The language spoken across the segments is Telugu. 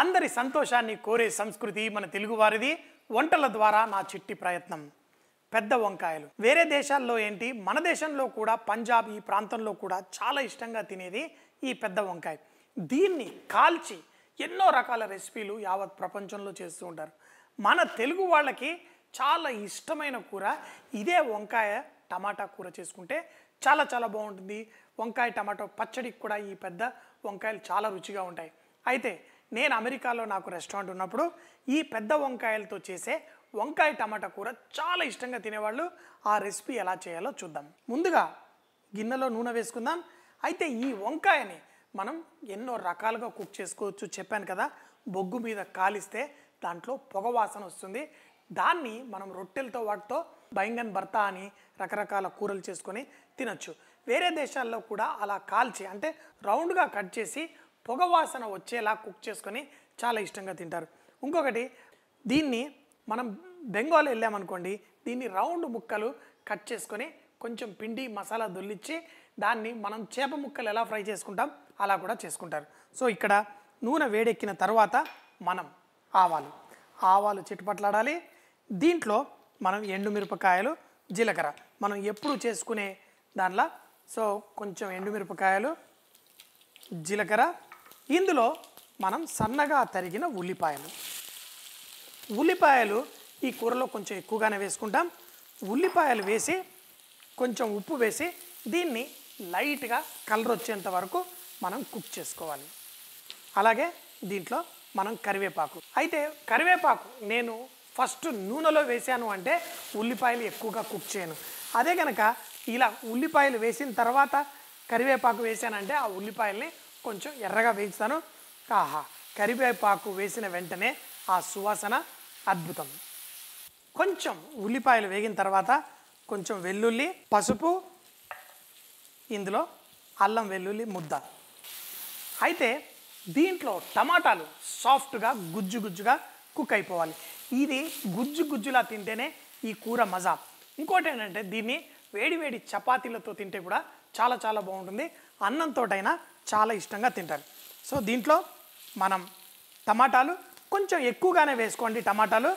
అందరి సంతోషాన్ని కోరే సంస్కృతి మన తెలుగువారిది వంటల ద్వారా నా చిట్టి ప్రయత్నం పెద్ద వంకాయలు వేరే దేశాల్లో ఏంటి మన దేశంలో కూడా పంజాబ్ ఈ ప్రాంతంలో కూడా చాలా ఇష్టంగా తినేది ఈ పెద్ద వంకాయ దీన్ని కాల్చి ఎన్నో రకాల రెసిపీలు యావత్ ప్రపంచంలో చేస్తూ ఉంటారు మన తెలుగు వాళ్ళకి చాలా ఇష్టమైన కూర ఇదే వంకాయ టమాటా కూర చేసుకుంటే చాలా చాలా బాగుంటుంది వంకాయ టమాటో పచ్చడికి కూడా ఈ పెద్ద వంకాయలు చాలా రుచిగా ఉంటాయి అయితే నేను అమెరికాలో నాకు రెస్టారెంట్ ఉన్నప్పుడు ఈ పెద్ద వంకాయలతో చేసే వంకాయ టమాటా కూర చాలా ఇష్టంగా తినేవాళ్ళు ఆ రెసిపీ ఎలా చేయాలో చూద్దాం ముందుగా గిన్నెలో నూనె వేసుకుందాం అయితే ఈ వంకాయని మనం ఎన్నో రకాలుగా కుక్ చేసుకోవచ్చు చెప్పాను కదా బొగ్గు మీద కాలిస్తే దాంట్లో పొగవాసన వస్తుంది దాన్ని మనం రొట్టెలతో వాటితో బైంగన్ భర్త అని రకరకాల కూరలు చేసుకొని తినొచ్చు వేరే దేశాల్లో కూడా అలా కాల్చి అంటే రౌండ్గా కట్ చేసి పొగ వాసన వచ్చేలా కుక్ చేసుకొని చాలా ఇష్టంగా తింటారు ఇంకొకటి దీన్ని మనం బెంగాల్ వెళ్ళామనుకోండి దీన్ని రౌండ్ ముక్కలు కట్ చేసుకొని కొంచెం పిండి మసాలా దొల్లిచ్చి దాన్ని మనం చేప ముక్కలు ఎలా ఫ్రై చేసుకుంటాం అలా కూడా చేసుకుంటారు సో ఇక్కడ నూనె వేడెక్కిన తర్వాత మనం ఆవాలు ఆవాలు చిట్టుపట్లాడాలి దీంట్లో మనం ఎండుమిరపకాయలు జీలకర్ర మనం ఎప్పుడు చేసుకునే దానిలో సో కొంచెం ఎండుమిరపకాయలు జీలకర్ర ఇందులో మనం సన్నగా తరిగిన ఉల్లిపాయలు ఉల్లిపాయలు ఈ కూరలో కొంచెం ఎక్కువగానే వేసుకుంటాం ఉల్లిపాయలు వేసి కొంచెం ఉప్పు వేసి దీన్ని లైట్గా కలర్ వచ్చేంత వరకు మనం కుక్ చేసుకోవాలి అలాగే దీంట్లో మనం కరివేపాకు అయితే కరివేపాకు నేను ఫస్ట్ నూనెలో వేసాను అంటే ఉల్లిపాయలు ఎక్కువగా కుక్ చేయను అదే కనుక ఇలా ఉల్లిపాయలు వేసిన తర్వాత కరివేపాకు వేసానంటే ఆ ఉల్లిపాయల్ని కొంచెం ఎర్రగా వేయిస్తాను ఆహా కరివేపాకు వేసిన వెంటనే ఆ సువాసన అద్భుతం కొంచెం ఉల్లిపాయలు వేగిన తర్వాత కొంచెం వెల్లుల్లి పసుపు ఇందులో అల్లం వెల్లుల్లి ముద్ద అయితే దీంట్లో టమాటాలు సాఫ్ట్గా గుజ్జు గుజ్జుగా కుక్ అయిపోవాలి ఇది గుజ్జు గుజ్జులా తింటేనే ఈ కూర మజా ఇంకోటి ఏంటంటే దీన్ని వేడివేడి చపాతీలతో తింటే కూడా చాలా చాలా బాగుంటుంది అన్నంతోటైనా చాలా ఇష్టంగా తింటారు సో దీంట్లో మనం టమాటాలు కొంచెం ఎక్కువగానే వేసుకోండి టమాటాలు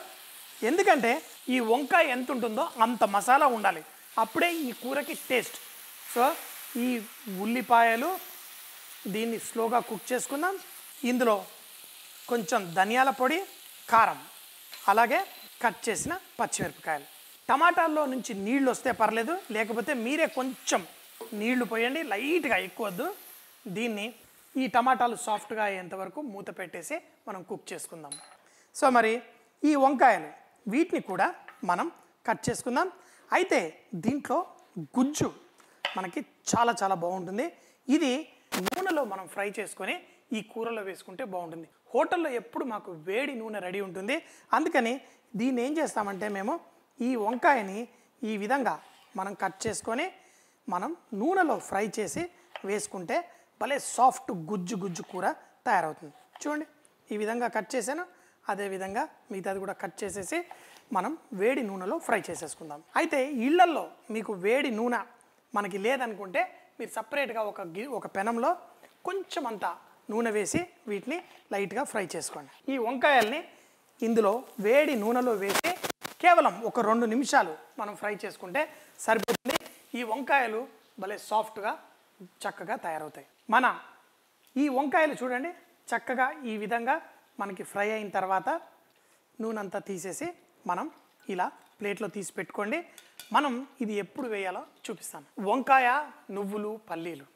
ఎందుకంటే ఈ వంకాయ ఎంత ఉంటుందో అంత మసాలా ఉండాలి అప్పుడే ఈ కూరకి టేస్ట్ సో ఈ ఉల్లిపాయలు దీన్ని స్లోగా కుక్ చేసుకుందాం ఇందులో కొంచెం ధనియాల పొడి కారం అలాగే కట్ చేసిన పచ్చిమిరపకాయలు టమాటాల్లో నుంచి నీళ్ళు వస్తే పర్లేదు లేకపోతే మీరే కొంచెం నీళ్లు పోయండి లైట్గా ఎక్కువద్దు దీన్ని ఈ టమాటాలు సాఫ్ట్గా అయ్యేంతవరకు మూత పెట్టేసి మనం కుక్ చేసుకుందాం సో మరి ఈ వంకాయలు వీటిని కూడా మనం కట్ చేసుకుందాం అయితే దీంట్లో గుజ్జు మనకి చాలా చాలా బాగుంటుంది ఇది నూనెలో మనం ఫ్రై చేసుకొని ఈ కూరలో వేసుకుంటే బాగుంటుంది హోటల్లో ఎప్పుడు మాకు వేడి నూనె రెడీ ఉంటుంది అందుకని దీన్ని ఏం చేస్తామంటే మేము ఈ వంకాయని ఈ విధంగా మనం కట్ చేసుకొని మనం నూనెలో ఫ్రై చేసి వేసుకుంటే భలే సాఫ్ట్ గుజ్జు గుజ్జు కూర తయారవుతుంది చూడండి ఈ విధంగా కట్ చేశాను అదేవిధంగా మిగతాది కూడా కట్ చేసేసి మనం వేడి నూనెలో ఫ్రై చేసేసుకుందాం అయితే ఇళ్లల్లో మీకు వేడి నూనె మనకి లేదనుకుంటే మీరు సపరేట్గా ఒక గి ఒక పెనంలో కొంచెం అంతా నూనె వేసి వీటిని లైట్గా ఫ్రై చేసుకోండి ఈ వంకాయల్ని ఇందులో వేడి నూనెలో వేసి కేవలం ఒక రెండు నిమిషాలు మనం ఫ్రై చేసుకుంటే సరిపోతుంది ఈ వంకాయలు భలే సాఫ్ట్గా చక్కగా తయారవుతాయి మన ఈ వంకాయలు చూడండి చక్కగా ఈ విధంగా మనకి ఫ్రై అయిన తర్వాత అంతా తీసేసి మనం ఇలా ప్లేట్లో తీసి పెట్టుకోండి మనం ఇది ఎప్పుడు వేయాలో చూపిస్తాను వంకాయ నువ్వులు పల్లీలు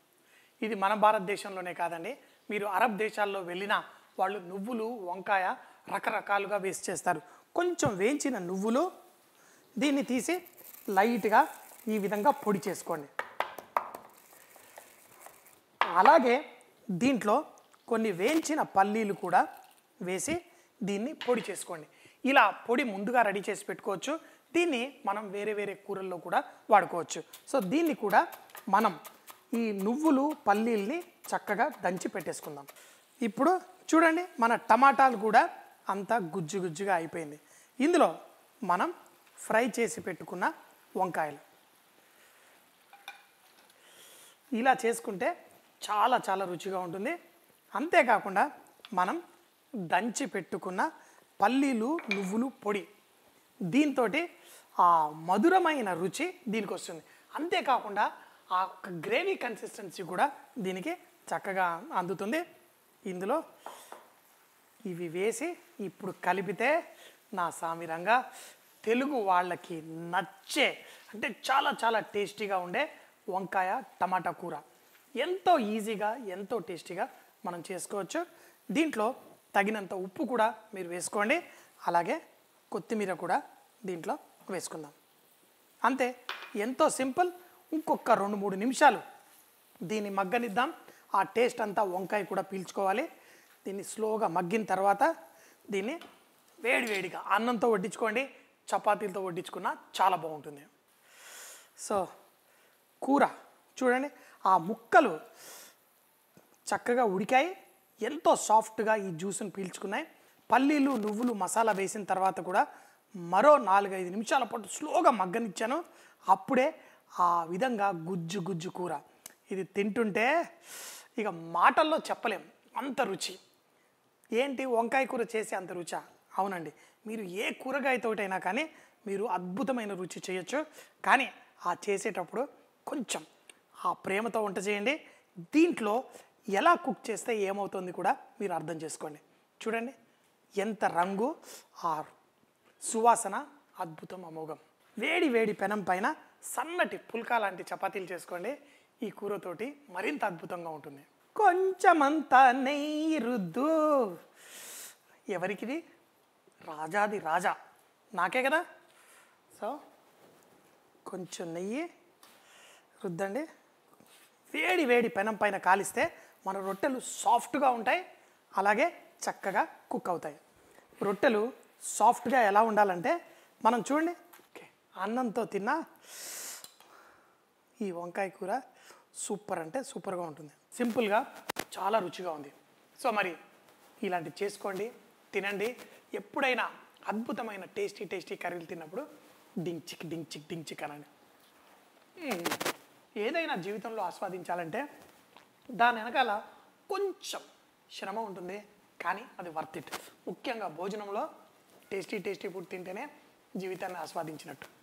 ఇది మన భారతదేశంలోనే కాదండి మీరు అరబ్ దేశాల్లో వెళ్ళినా వాళ్ళు నువ్వులు వంకాయ రకరకాలుగా వేస్ట్ చేస్తారు కొంచెం వేయించిన నువ్వులు దీన్ని తీసి లైట్గా ఈ విధంగా పొడి చేసుకోండి అలాగే దీంట్లో కొన్ని వేయించిన పల్లీలు కూడా వేసి దీన్ని పొడి చేసుకోండి ఇలా పొడి ముందుగా రెడీ చేసి పెట్టుకోవచ్చు దీన్ని మనం వేరే వేరే కూరల్లో కూడా వాడుకోవచ్చు సో దీన్ని కూడా మనం ఈ నువ్వులు పల్లీల్ని చక్కగా దంచి పెట్టేసుకుందాం ఇప్పుడు చూడండి మన టమాటాలు కూడా అంతా గుజ్జు గుజ్జుగా అయిపోయింది ఇందులో మనం ఫ్రై చేసి పెట్టుకున్న వంకాయలు ఇలా చేసుకుంటే చాలా చాలా రుచిగా ఉంటుంది అంతేకాకుండా మనం దంచి పెట్టుకున్న పల్లీలు నువ్వులు పొడి దీంతో ఆ మధురమైన రుచి దీనికి వస్తుంది అంతేకాకుండా ఆ గ్రేవీ కన్సిస్టెన్సీ కూడా దీనికి చక్కగా అందుతుంది ఇందులో ఇవి వేసి ఇప్పుడు కలిపితే నా సామిరంగా తెలుగు వాళ్ళకి నచ్చే అంటే చాలా చాలా టేస్టీగా ఉండే వంకాయ టమాటా కూర ఎంతో ఈజీగా ఎంతో టేస్టీగా మనం చేసుకోవచ్చు దీంట్లో తగినంత ఉప్పు కూడా మీరు వేసుకోండి అలాగే కొత్తిమీర కూడా దీంట్లో వేసుకుందాం అంతే ఎంతో సింపుల్ ఇంకొక రెండు మూడు నిమిషాలు దీన్ని మగ్గనిద్దాం ఆ టేస్ట్ అంతా వంకాయ కూడా పీల్చుకోవాలి దీన్ని స్లోగా మగ్గిన తర్వాత దీన్ని వేడివేడిగా అన్నంతో వడ్డించుకోండి చపాతీలతో వడ్డించుకున్నా చాలా బాగుంటుంది సో కూర చూడండి ఆ ముక్కలు చక్కగా ఉడికాయి ఎంతో సాఫ్ట్గా ఈ జ్యూస్ని పీల్చుకున్నాయి పల్లీలు నువ్వులు మసాలా వేసిన తర్వాత కూడా మరో నాలుగైదు నిమిషాల పాటు స్లోగా మగ్గనిచ్చాను అప్పుడే ఆ విధంగా గుజ్జు గుజ్జు కూర ఇది తింటుంటే ఇక మాటల్లో చెప్పలేం అంత రుచి ఏంటి వంకాయ కూర చేసే అంత రుచా అవునండి మీరు ఏ కూరగాయతోటైనా కానీ మీరు అద్భుతమైన రుచి చేయొచ్చు కానీ ఆ చేసేటప్పుడు కొంచెం ఆ ప్రేమతో వంట చేయండి దీంట్లో ఎలా కుక్ చేస్తే ఏమవుతుంది కూడా మీరు అర్థం చేసుకోండి చూడండి ఎంత రంగు ఆ సువాసన అద్భుతం అమోఘం వేడి వేడి పెనం పైన సన్నటి పుల్కా లాంటి చపాతీలు చేసుకోండి ఈ కూరతోటి మరింత అద్భుతంగా ఉంటుంది కొంచెమంతా నెయ్యి రుద్దు ఎవరికిది రాజాది రాజా నాకే కదా సో కొంచెం నెయ్యి రుద్దండి వేడి వేడి పెనం పైన కాలిస్తే మన రొట్టెలు సాఫ్ట్గా ఉంటాయి అలాగే చక్కగా కుక్ అవుతాయి రొట్టెలు సాఫ్ట్గా ఎలా ఉండాలంటే మనం చూడండి అన్నంతో తిన్నా ఈ వంకాయ కూర సూపర్ అంటే సూపర్గా ఉంటుంది సింపుల్గా చాలా రుచిగా ఉంది సో మరి ఇలాంటివి చేసుకోండి తినండి ఎప్పుడైనా అద్భుతమైన టేస్టీ టేస్టీ కర్రీలు తిన్నప్పుడు డింగ్ చిక్ డింగ్ చిక్ అనండి ఏదైనా జీవితంలో ఆస్వాదించాలంటే దాని వెనకాల కొంచెం శ్రమ ఉంటుంది కానీ అది వర్త్ ఇట్ ముఖ్యంగా భోజనంలో టేస్టీ టేస్టీ ఫుడ్ తింటేనే జీవితాన్ని ఆస్వాదించినట్టు